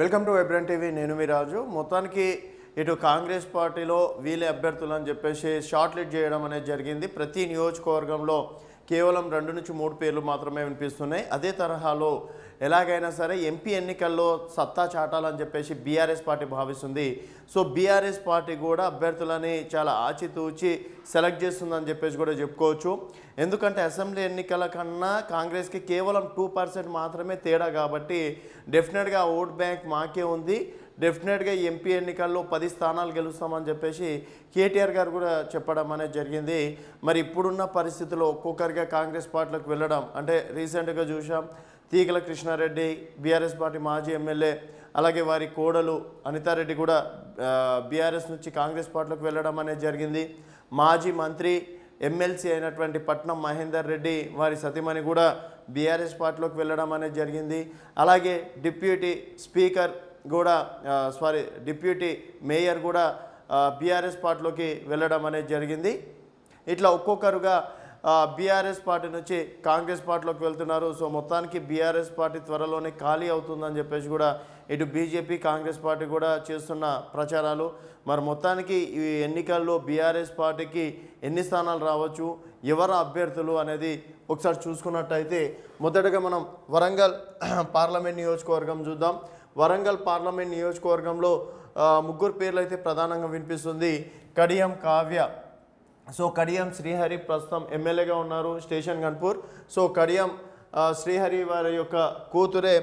welcome to vibrant TV నేను మీ రాజు మొత్తానికి ఇటు కాంగ్రెస్ పార్టీలో వీళ్ళ అభ్యర్థులు అని చెప్పేసి షార్ట్ లిస్ట్ చేయడం అనేది జరిగింది ప్రతి నియోజకవర్గంలో కేవలం రెండు నుంచి మూడు పేర్లు మాత్రమే వినిపిస్తున్నాయి అదే తరహాలో ఎలాగైనా సరే ఎంపీ ఎన్నికల్లో సత్తా చాటాలని చెప్పేసి బీఆర్ఎస్ పార్టీ భావిస్తుంది సో బీఆర్ఎస్ పార్టీ కూడా అభ్యర్థులని చాలా ఆచితూచి సెలెక్ట్ చేస్తుందని చెప్పేసి కూడా చెప్పుకోవచ్చు ఎందుకంటే అసెంబ్లీ ఎన్నికల కన్నా కాంగ్రెస్కి కేవలం టూ పర్సెంట్ మాత్రమే తేడా కాబట్టి డెఫినెట్గా ఓట్ బ్యాంక్ మాకే ఉంది డెఫినెట్గా ఎంపీ ఎన్నికల్లో పది స్థానాలు గెలుస్తామని చెప్పేసి కేటీఆర్ గారు కూడా చెప్పడం అనేది జరిగింది మరి ఇప్పుడున్న పరిస్థితుల్లో ఒక్కొక్కరిగా కాంగ్రెస్ పార్టీలకు వెళ్ళడం అంటే రీసెంట్గా చూసాం తీగల కృష్ణారెడ్డి బీఆర్ఎస్ పార్టీ మాజీ ఎమ్మెల్యే అలాగే వారి కోడలు అనితారెడ్డి కూడా బీఆర్ఎస్ నుంచి కాంగ్రెస్ పార్టీలకు వెళ్ళడం అనేది జరిగింది మాజీ మంత్రి ఎమ్మెల్సీ అయినటువంటి పట్నం మహేందర్ రెడ్డి వారి సతీమణి కూడా బీఆర్ఎస్ పార్టీలోకి వెళ్ళడం అనేది జరిగింది అలాగే డిప్యూటీ స్పీకర్ కూడా సారీ డిప్యూటీ మేయర్ కూడా బీఆర్ఎస్ పార్టీలోకి వెళ్ళడం అనేది జరిగింది ఇట్లా ఒక్కొక్కరుగా బీఆర్ఎస్ పార్టీ నుంచి కాంగ్రెస్ పార్టీలోకి వెళ్తున్నారు సో మొత్తానికి బీఆర్ఎస్ పార్టీ త్వరలోనే ఖాళీ అవుతుందని చెప్పేసి కూడా ఇటు బీజేపీ కాంగ్రెస్ పార్టీ కూడా చేస్తున్న ప్రచారాలు మరి మొత్తానికి ఈ ఎన్నికల్లో బీఆర్ఎస్ పార్టీకి ఎన్ని స్థానాలు రావచ్చు ఎవరు అభ్యర్థులు అనేది ఒకసారి చూసుకున్నట్టయితే మొదటగా మనం వరంగల్ పార్లమెంట్ నియోజకవర్గం చూద్దాం వరంగల్ పార్లమెంట్ నియోజకవర్గంలో ముగ్గురు పేర్లు అయితే ప్రధానంగా వినిపిస్తుంది కడియం కావ్య సో కడియం శ్రీహరి ప్రస్తుతం ఎమ్మెల్యేగా ఉన్నారు స్టేషన్ గన్పూర్ సో కడియం శ్రీహరి వారి యొక్క కూతురే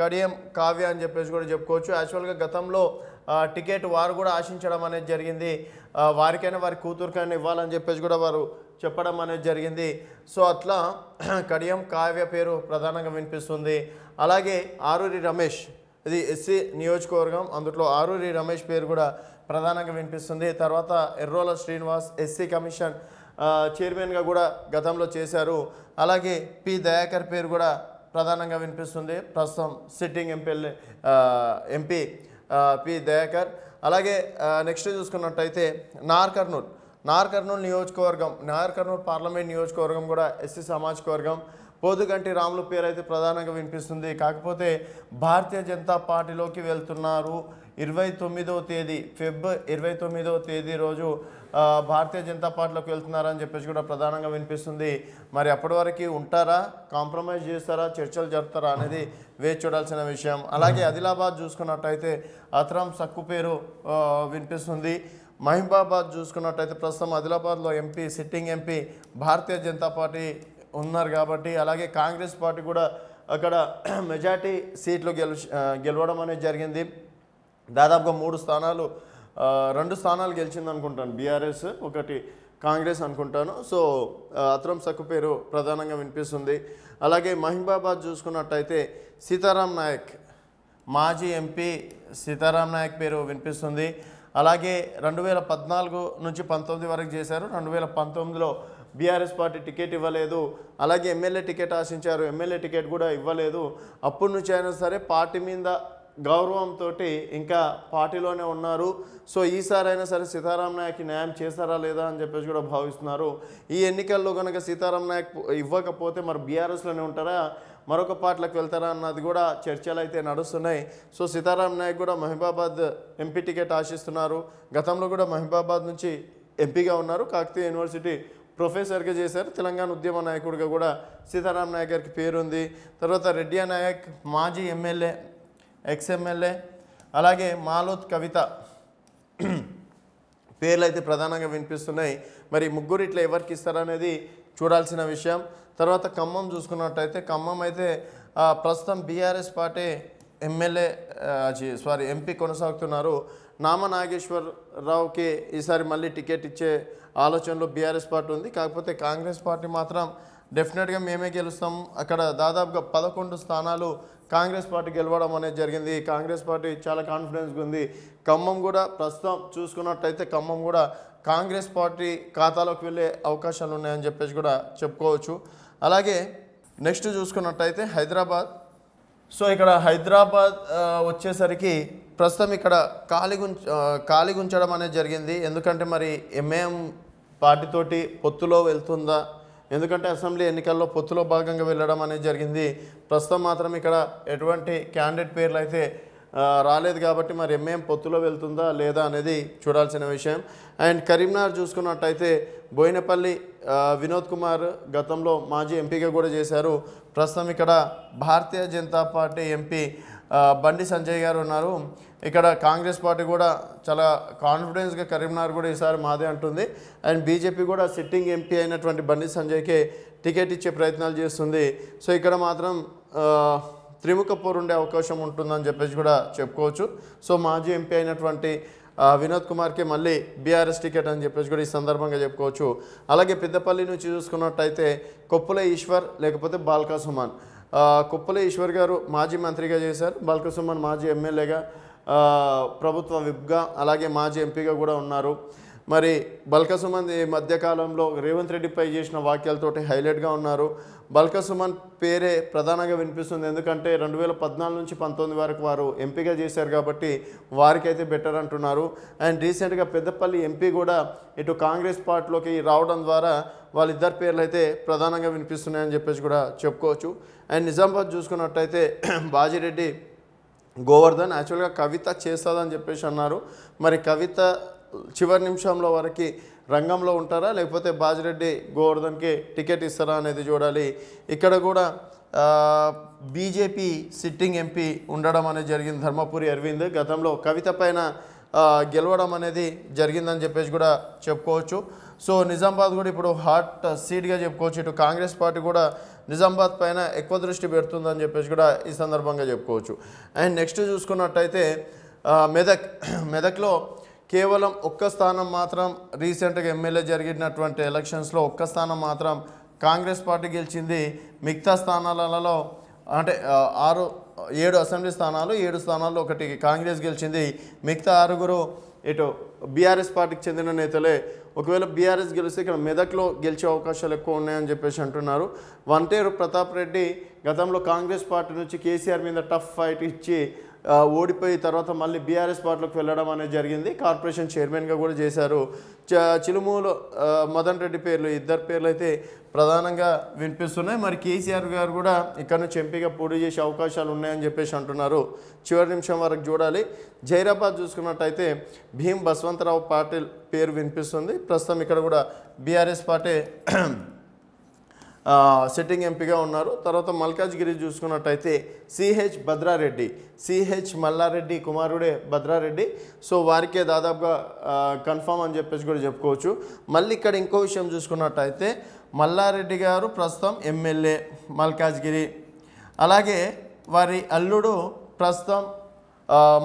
కడియం కావ్య అని చెప్పేసి కూడా చెప్పుకోవచ్చు యాక్చువల్గా గతంలో టికెట్ వారు కూడా ఆశించడం అనేది జరిగింది వారికైనా వారి కూతురికైనా ఇవ్వాలని చెప్పేసి కూడా వారు చెప్పడం అనేది జరిగింది సో అట్లా కడియం కావ్య పేరు ప్రధానంగా వినిపిస్తుంది అలాగే ఆరూరి రమేష్ ఇది ఎస్సీ నియోజకవర్గం అందులో ఆరూరి రమేష్ పేరు కూడా ప్రధానంగా వినిపిస్తుంది తర్వాత ఎర్రోల శ్రీనివాస్ ఎస్సీ కమిషన్ చైర్మన్గా కూడా గతంలో చేశారు అలాగే పి దయాకర్ పేరు కూడా ప్రధానంగా వినిపిస్తుంది ప్రస్తుతం sitting MPLA MP P Dayakar అలాగే నెక్స్ట్ చూసుకున్నట్టయితే నార్ కర్నూలు నార్ కర్నూలు నియోజకవర్గం నార్ కర్నూలు పార్లమెంట్ నియోజకవర్గం కూడా ఎస్సీ సామాజిక వర్గం పోదుగంటి రాములు పేరు అయితే ప్రధానంగా వినిపిస్తుంది కాకపోతే భారతీయ జనతా పార్టీలోకి వెళ్తున్నారు ఇరవై తొమ్మిదవ తేదీ ఫెబ్ ఇరవై తొమ్మిదవ తేదీ రోజు భారతీయ జనతా పార్టీలోకి వెళ్తున్నారని చెప్పేసి కూడా ప్రధానంగా వినిపిస్తుంది మరి అప్పటి వరకు ఉంటారా కాంప్రమైజ్ చేస్తారా చర్చలు జరుపుతారా అనేది వేచి చూడాల్సిన విషయం అలాగే ఆదిలాబాద్ చూసుకున్నట్టయితే అత్రం సక్కు పేరు వినిపిస్తుంది మహిమాబాద్ చూసుకున్నట్టయితే ప్రస్తుతం ఆదిలాబాద్లో MP sitting MP Bharatiya Janata party ఉన్నారు కాబట్టి అలాగే కాంగ్రెస్ పార్టీ కూడా అక్కడ మెజార్టీ సీట్లు గెలు గెలవడం అనేది జరిగింది దాదాపుగా మూడు స్థానాలు రెండు స్థానాలు గెలిచింది అనుకుంటాను బీఆర్ఎస్ ఒకటి కాంగ్రెస్ అనుకుంటాను సో అత్రం సక్కు పేరు ప్రధానంగా వినిపిస్తుంది అలాగే మహింబాబాద్ చూసుకున్నట్టయితే సీతారాం నాయక్ మాజీ ఎంపీ సీతారాం నాయక్ పేరు వినిపిస్తుంది అలాగే రెండు వేల పద్నాలుగు నుంచి పంతొమ్మిది వరకు చేశారు రెండు వేల పంతొమ్మిదిలో బీఆర్ఎస్ పార్టీ టికెట్ ఇవ్వలేదు అలాగే ఎమ్మెల్యే టికెట్ ఆశించారు ఎమ్మెల్యే టికెట్ కూడా ఇవ్వలేదు అప్పటి నుంచి అయినా సరే పార్టీ మీద గౌరవంతో ఇంకా పార్టీలోనే ఉన్నారు సో ఈసారైనా సరే సీతారాం నాయక్ న్యాయం చేస్తారా లేదా అని చెప్పేసి కూడా భావిస్తున్నారు ఈ ఎన్నికల్లో కనుక సీతారాం నాయక్ ఇవ్వకపోతే మరి బీఆర్ఎస్లోనే ఉంటారా మరొక పార్టీలకు వెళ్తారా అన్నది కూడా చర్చలు అయితే నడుస్తున్నాయి సో సీతారాం నాయక్ కూడా మహిబాబాద్ ఎంపీ టికెట్ ఆశిస్తున్నారు గతంలో కూడా మహిబాబాద్ నుంచి ఎంపీగా ఉన్నారు కాకతీయ యూనివర్సిటీ ప్రొఫెసర్గా చేశారు తెలంగాణ ఉద్యమ నాయకుడిగా కూడా సీతారాం నాయక్ గారికి పేరుంది తర్వాత రెడ్డి నాయక్ మాజీ ఎమ్మెల్యే ఎక్స్ఎమ్మెల్యే అలాగే మాలోత్ కవిత పేర్లు అయితే ప్రధానంగా వినిపిస్తున్నాయి మరి ముగ్గురు ఇట్లా ఎవరికి ఇస్తారనేది చూడాల్సిన విషయం తర్వాత ఖమ్మం చూసుకున్నట్టయితే ఖమ్మం అయితే ప్రస్తుతం BRS party MLA sorry MP కొనసాగుతున్నారు నామ నాగేశ్వరరావుకి ఈసారి మళ్ళీ టికెట్ ఇచ్చే ఆలోచనలో బీఆర్ఎస్ పార్టీ ఉంది కాకపోతే కాంగ్రెస్ పార్టీ మాత్రం డెఫినెట్గా మేమే గెలుస్తాం అక్కడ దాదాపుగా పదకొండు స్థానాలు కాంగ్రెస్ పార్టీ గెలవడం అనేది జరిగింది కాంగ్రెస్ పార్టీ చాలా కాన్ఫిడెన్స్గా ఉంది ఖమ్మం కూడా ప్రస్తుతం చూసుకున్నట్టయితే ఖమ్మం కూడా కాంగ్రెస్ పార్టీ ఖాతాలోకి వెళ్ళే అవకాశాలు ఉన్నాయని చెప్పేసి కూడా చెప్పుకోవచ్చు అలాగే నెక్స్ట్ చూసుకున్నట్టయితే హైదరాబాద్ సో ఇక్కడ హైదరాబాద్ వచ్చేసరికి ప్రస్తుతం ఇక్కడ ఖాళీగుంచ గుంచడం అనేది జరిగింది ఎందుకంటే మరి ఎంఏఎం పార్టీతోటి పొత్తులో వెళ్తుందా ఎందుకంటే అసెంబ్లీ ఎన్నికల్లో పొత్తులో భాగంగా వెళ్ళడం అనేది జరిగింది ప్రస్తుతం మాత్రం ఇక్కడ ఎటువంటి క్యాండిడేట్ పేర్లు అయితే రాలేదు కాబట్టి మరి ఎంఏం పొత్తులో వెళ్తుందా లేదా అనేది చూడాల్సిన విషయం అండ్ కరీంనగర్ చూసుకున్నట్టయితే బోయినపల్లి వినోద్ కుమార్ గతంలో మాజీ ఎంపీగా కూడా చేశారు ప్రస్తుతం ఇక్కడ భారతీయ జనతా పార్టీ ఎంపీ బండి సంజయ్ గారు ఉన్నారు ఇక్కడ కాంగ్రెస్ పార్టీ కూడా చాలా కాన్ఫిడెన్స్గా కరీంనగర్ కూడా ఈసారి మాదే అంటుంది అండ్ బీజేపీ కూడా సిట్టింగ్ ఎంపీ అయినటువంటి బండి సంజయ్కే టికెట్ ఇచ్చే ప్రయత్నాలు చేస్తుంది సో ఇక్కడ మాత్రం త్రిముఖ ఉండే అవకాశం ఉంటుందని చెప్పేసి కూడా చెప్పుకోవచ్చు సో మాజీ ఎంపీ అయినటువంటి వినోద్ కుమార్కి మళ్ళీ బీఆర్ఎస్ టికెట్ అని చెప్పేసి కూడా ఈ సందర్భంగా చెప్పుకోవచ్చు అలాగే పెద్దపల్లి నుంచి చూసుకున్నట్టయితే కొప్పుల ఈశ్వర్ లేకపోతే బాల్కా సుమాన్ కుప్పల ఈశ్వర్ గారు మాజీ మంత్రిగా చేశారు బాల్కా సుమాన్ మాజీ ఎమ్మెల్యేగా ప్రభుత్వ విప్గా అలాగే మాజీ ఎంపీగా కూడా ఉన్నారు మరి బల్కసుమంది మధ్యకాలంలో రేవంత్ రెడ్డిపై చేసిన వ్యాఖ్యలతోటి హైలైట్గా ఉన్నారు బల్క సుమన్ పేరే ప్రధానంగా వినిపిస్తుంది ఎందుకంటే రెండు వేల పద్నాలుగు నుంచి పంతొమ్మిది వరకు వారు ఎంపీగా చేశారు కాబట్టి వారికైతే బెటర్ అంటున్నారు అండ్ రీసెంట్గా పెద్దపల్లి ఎంపీ కూడా ఇటు కాంగ్రెస్ పార్టీలోకి రావడం ద్వారా వాళ్ళిద్దరి పేర్లు అయితే ప్రధానంగా వినిపిస్తున్నాయని చెప్పేసి కూడా చెప్పుకోవచ్చు అండ్ నిజామాబాద్ చూసుకున్నట్టయితే బాజిరెడ్డి గోవర్ధన్ యాక్చువల్గా కవిత చేస్తుందని చెప్పేసి అన్నారు మరి కవిత చివరి నిమిషంలో వరకు రంగంలో ఉంటారా లేకపోతే బాజిరెడ్డి గోవర్ధన్కి టికెట్ ఇస్తారా అనేది చూడాలి ఇక్కడ కూడా బీజేపీ సిట్టింగ్ ఎంపీ ఉండడం అనేది జరిగింది ధర్మపురి అరవింద్ గతంలో కవిత పైన గెలవడం అనేది జరిగిందని చెప్పేసి కూడా చెప్పుకోవచ్చు సో నిజామాబాద్ కూడా ఇప్పుడు హాట్ సీట్గా చెప్పుకోవచ్చు ఇటు కాంగ్రెస్ పార్టీ కూడా నిజామాబాద్ పైన ఎక్కువ దృష్టి పెడుతుందని చెప్పేసి కూడా ఈ సందర్భంగా చెప్పుకోవచ్చు అండ్ నెక్స్ట్ చూసుకున్నట్టయితే మెదక్ మెదక్లో కేవలం ఒక్క స్థానం మాత్రం రీసెంట్గా ఎమ్మెల్యే జరిగినటువంటి ఎలక్షన్స్లో ఒక్క స్థానం మాత్రం కాంగ్రెస్ పార్టీ గెలిచింది మిగతా స్థానాలలో అంటే ఆరు ఏడు అసెంబ్లీ స్థానాలు ఏడు స్థానాల్లో ఒకటి కాంగ్రెస్ గెలిచింది మిగతా ఆరుగురు ఇటు బీఆర్ఎస్ పార్టీకి చెందిన నేతలే ఒకవేళ బీఆర్ఎస్ గెలిస్తే ఇక్కడ మెదక్లో గెలిచే అవకాశాలు ఎక్కువ ఉన్నాయని చెప్పేసి అంటున్నారు వంటేరు ప్రతాప్ రెడ్డి గతంలో కాంగ్రెస్ పార్టీ నుంచి కేసీఆర్ మీద టఫ్ ఫైట్ ఇచ్చి ఓడిపోయి తర్వాత మళ్ళీ బీఆర్ఎస్ పార్టీలోకి వెళ్ళడం అనేది జరిగింది కార్పొరేషన్ చైర్మన్గా కూడా చేశారు చిలుమూలు మదన్ రెడ్డి పేర్లు ఇద్దరు పేర్లు అయితే ప్రధానంగా వినిపిస్తున్నాయి మరి కేసీఆర్ గారు కూడా ఇక్కడ నుంచి ఎంపీగా పోటీ చేసే అవకాశాలు ఉన్నాయని చెప్పేసి అంటున్నారు చివరి నిమిషం వరకు చూడాలి జైరాబాద్ చూసుకున్నట్టయితే భీం బస్వంతరావు పాటిల్ పేరు వినిపిస్తుంది ప్రస్తుతం ఇక్కడ కూడా బీఆర్ఎస్ పార్టీ సిట్టింగ్ ఎంపీగా ఉన్నారు తర్వాత మల్కాజ్గిరి చూసుకున్నట్టయితే సిహెచ్ భద్రారెడ్డి సిహెచ్ మల్లారెడ్డి కుమారుడే భద్రారెడ్డి సో వారికే దాదాపుగా కన్ఫామ్ అని చెప్పేసి కూడా చెప్పుకోవచ్చు మళ్ళీ ఇక్కడ ఇంకో విషయం చూసుకున్నట్టయితే మల్లారెడ్డి గారు ప్రస్తుతం ఎమ్మెల్యే మల్కాజ్గిరి అలాగే వారి అల్లుడు ప్రస్తుతం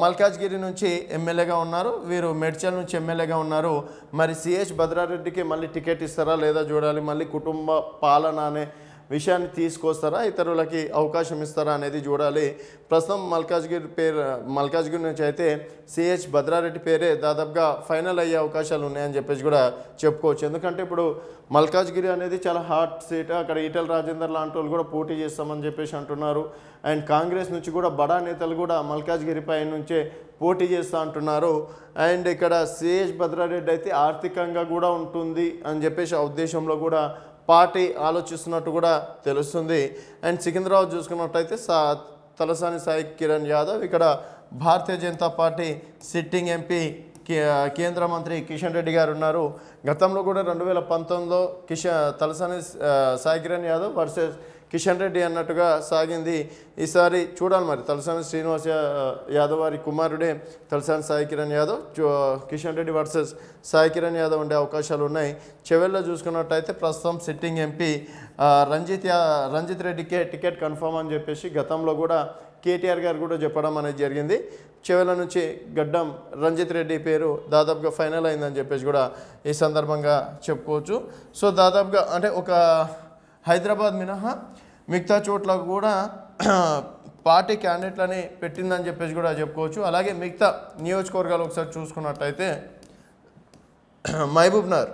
మల్కాజ్గిరి నుంచి ఎమ్మెల్యేగా ఉన్నారు వీరు మెడ్చల్ నుంచి ఎమ్మెల్యేగా ఉన్నారు మరి సిహెచ్ భద్రారెడ్డికి మళ్ళీ టికెట్ ఇస్తారా లేదా చూడాలి మళ్ళీ కుటుంబ పాలన అనే విషయాన్ని తీసుకొస్తారా ఇతరులకి అవకాశం ఇస్తారా అనేది చూడాలి ప్రస్తుతం మల్కాజ్గిరి పేరు మల్కాజ్గిరి నుంచి అయితే సిహెచ్ భద్రారెడ్డి పేరే దాదాపుగా ఫైనల్ అయ్యే అవకాశాలు ఉన్నాయని చెప్పేసి కూడా చెప్పుకోవచ్చు ఎందుకంటే ఇప్పుడు మల్కాజ్గిరి అనేది చాలా హాట్ సీట్ అక్కడ ఈటల రాజేందర్ లాంటి వాళ్ళు కూడా పోటీ చేస్తామని చెప్పేసి అంటున్నారు అండ్ కాంగ్రెస్ నుంచి కూడా బడా నేతలు కూడా మల్కాజ్గిరి పై నుంచే పోటీ చేస్తూ అంటున్నారు అండ్ ఇక్కడ సిహెచ్ భద్రారెడ్డి అయితే ఆర్థికంగా కూడా ఉంటుంది అని చెప్పేసి ఆ ఉద్దేశంలో కూడా పార్టీ ఆలోచిస్తున్నట్టు కూడా తెలుస్తుంది అండ్ సికింద్రాబాద్ చూసుకున్నట్టయితే సా తలసాని సాయి కిరణ్ యాదవ్ ఇక్కడ Bharatiya Janata party sitting MP కేంద్ర మంత్రి కిషన్ రెడ్డి గారు ఉన్నారు గతంలో కూడా రెండు వేల పంతొమ్మిదిలో కిషన్ తలసాని సాయి కిరణ్ యాదవ్ వర్సెస్ కిషన్ రెడ్డి అన్నట్టుగా సాగింది ఈసారి చూడాలి మరి తలసాని శ్రీనివాస్ యాదవ్ వారి కుమారుడే తలసాని సాయి కిరణ్ యాదవ్ కిషన్ రెడ్డి వర్సెస్ సాయి కిరణ్ యాదవ్ ఉండే అవకాశాలు ఉన్నాయి చెవెల్లో చూసుకున్నట్టయితే ప్రస్తుతం సిట్టింగ్ ఎంపీ రంజిత్ రంజిత్ రెడ్డికే టికెట్ కన్ఫర్మ్ అని చెప్పేసి గతంలో కూడా కేటీఆర్ గారు కూడా చెప్పడం అనేది జరిగింది చెవెల నుంచి గడ్డం రంజిత్ రెడ్డి పేరు దాదాపుగా ఫైనల్ అయిందని చెప్పేసి కూడా ఈ సందర్భంగా చెప్పుకోవచ్చు సో దాదాపుగా అంటే ఒక హైదరాబాద్ మినహా మిగతా చోట్ల కూడా పార్టీ క్యాండిడేట్లని పెట్టిందని చెప్పేసి కూడా చెప్పుకోవచ్చు అలాగే మిగతా నియోజకవర్గాలు ఒకసారి చూసుకున్నట్టయితే మహబూబ్నగర్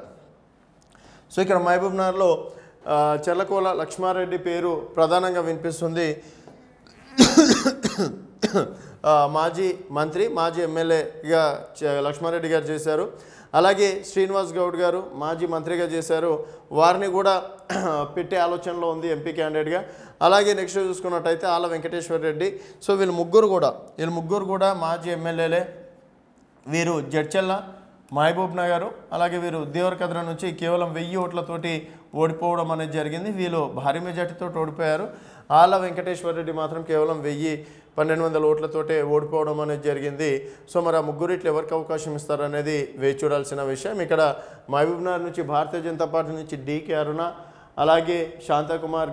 సో ఇక్కడ మహబూబ్నగర్లో చెల్లకోల లక్ష్మారెడ్డి పేరు ప్రధానంగా వినిపిస్తుంది మాజీ మంత్రి మాజీ ఎమ్మెల్యేగా లక్ష్మారెడ్డి గారు చేశారు అలాగే శ్రీనివాస్ గౌడ్ గారు మాజీ మంత్రిగా చేశారు వారిని కూడా పెట్టే ఆలోచనలో ఉంది ఎంపీ క్యాండిడేట్గా అలాగే నెక్స్ట్ చూసుకున్నట్టయితే ఆల వెంకటేశ్వర రెడ్డి సో వీళ్ళు ముగ్గురు కూడా వీళ్ళు ముగ్గురు కూడా మాజీ ఎమ్మెల్యేలే వీరు జడ్చెల్ల మహబూబ్ నగర్ అలాగే వీరు దేవరకద్ర నుంచి కేవలం వెయ్యి ఓట్లతోటి ఓడిపోవడం అనేది జరిగింది వీళ్ళు భారీ మెజార్టీతో ఓడిపోయారు ఆళ్ళ వెంకటేశ్వర రెడ్డి మాత్రం కేవలం వెయ్యి పన్నెండు వందల ఓట్లతోటే ఓడిపోవడం అనేది జరిగింది సో మరి ఆ ముగ్గురిట్లు ఎవరికి అవకాశం ఇస్తారనేది వేచి చూడాల్సిన విషయం ఇక్కడ మహబూబ్నగర్ నుంచి భారతీయ జనతా పార్టీ నుంచి డీకే అరుణ అలాగే శాంతకుమార్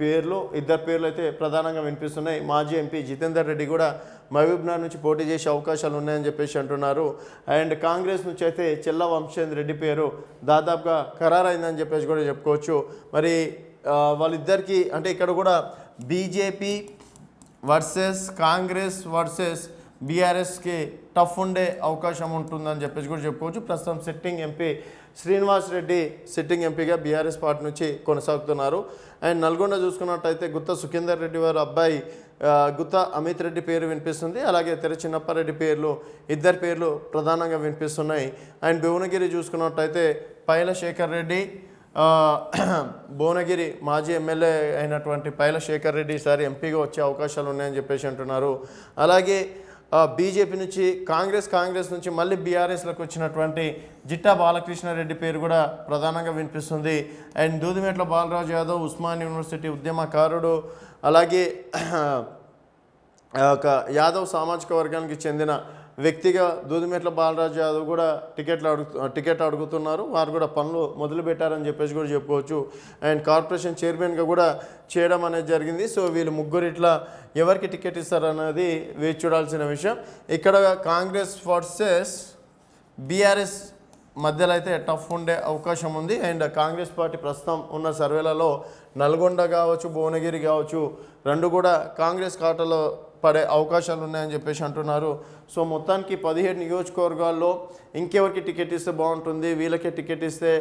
పేర్లు ఇద్దరు పేర్లు అయితే ప్రధానంగా వినిపిస్తున్నాయి మాజీ ఎంపీ జితేందర్ రెడ్డి కూడా మహబూబ్నగర్ నుంచి పోటీ చేసే అవకాశాలు ఉన్నాయని చెప్పేసి అంటున్నారు అండ్ కాంగ్రెస్ నుంచి అయితే చెల్ల వంశేంద్ర రెడ్డి పేరు దాదాపుగా ఖరారైందని చెప్పేసి కూడా చెప్పుకోవచ్చు మరి వాళ్ళిద్దరికీ అంటే ఇక్కడ కూడా బీజేపీ వర్సెస్ కాంగ్రెస్ వర్సెస్ బీఆర్ఎస్కి టఫ్ ఉండే అవకాశం ఉంటుందని చెప్పేసి కూడా చెప్పుకోవచ్చు ప్రస్తుతం sitting MP Srinivas Reddy sitting ఎంపీగా బీఆర్ఎస్ పార్టీ నుంచి కొనసాగుతున్నారు అండ్ నల్గొండ చూసుకున్నట్టయితే గుత్త సుఖేందర్ రెడ్డి వారి అబ్బాయి గుత్త అమిత్ రెడ్డి పేరు వినిపిస్తుంది అలాగే తెర చిన్నప్పారెడ్డి పేర్లు ఇద్దరు పేర్లు ప్రధానంగా వినిపిస్తున్నాయి అండ్ భువనగిరి చూసుకున్నట్టయితే పైల శేఖర్ రెడ్డి భువనగిరి మాజీ ఎమ్మెల్యే అయినటువంటి పైల శేఖర్ రెడ్డి ఈసారి ఎంపీగా వచ్చే అవకాశాలు ఉన్నాయని చెప్పేసి అంటున్నారు అలాగే బీజేపీ నుంచి కాంగ్రెస్ కాంగ్రెస్ నుంచి మళ్ళీ బీఆర్ఎస్లకు వచ్చినటువంటి జిట్టా బాలకృష్ణారెడ్డి పేరు కూడా ప్రధానంగా వినిపిస్తుంది అండ్ దూదిమేట్ల బాలరాజు యాదవ్ ఉస్మాన్ యూనివర్సిటీ ఉద్యమకారుడు అలాగే ఒక యాదవ్ సామాజిక వర్గానికి చెందిన వ్యక్తిగా దూదిమెట్ల బాలరాజు యాదవ్ కూడా టికెట్లు అడుగు టికెట్ అడుగుతున్నారు వారు కూడా పనులు మొదలు పెట్టారని చెప్పేసి కూడా చెప్పుకోవచ్చు అండ్ కార్పొరేషన్ చైర్మన్గా కూడా చేయడం అనేది జరిగింది సో వీళ్ళు ముగ్గురు ఇట్లా ఎవరికి టికెట్ ఇస్తారన్నది వేచి చూడాల్సిన విషయం ఇక్కడ కాంగ్రెస్ ఫోర్సెస్ బీఆర్ఎస్ మధ్యలో అయితే టఫ్ ఉండే అవకాశం ఉంది అండ్ కాంగ్రెస్ పార్టీ ప్రస్తుతం ఉన్న సర్వేలలో నల్గొండ కావచ్చు భువనగిరి కావచ్చు రెండు కూడా కాంగ్రెస్ కాటలో పడే అవకాశాలు ఉన్నాయని చెప్పేసి అంటున్నారు సో మొత్తానికి పదిహేడు నియోజకవర్గాల్లో ఇంకెవరికి టికెట్ ఇస్తే బాగుంటుంది వీళ్ళకే టికెట్ ఇస్తే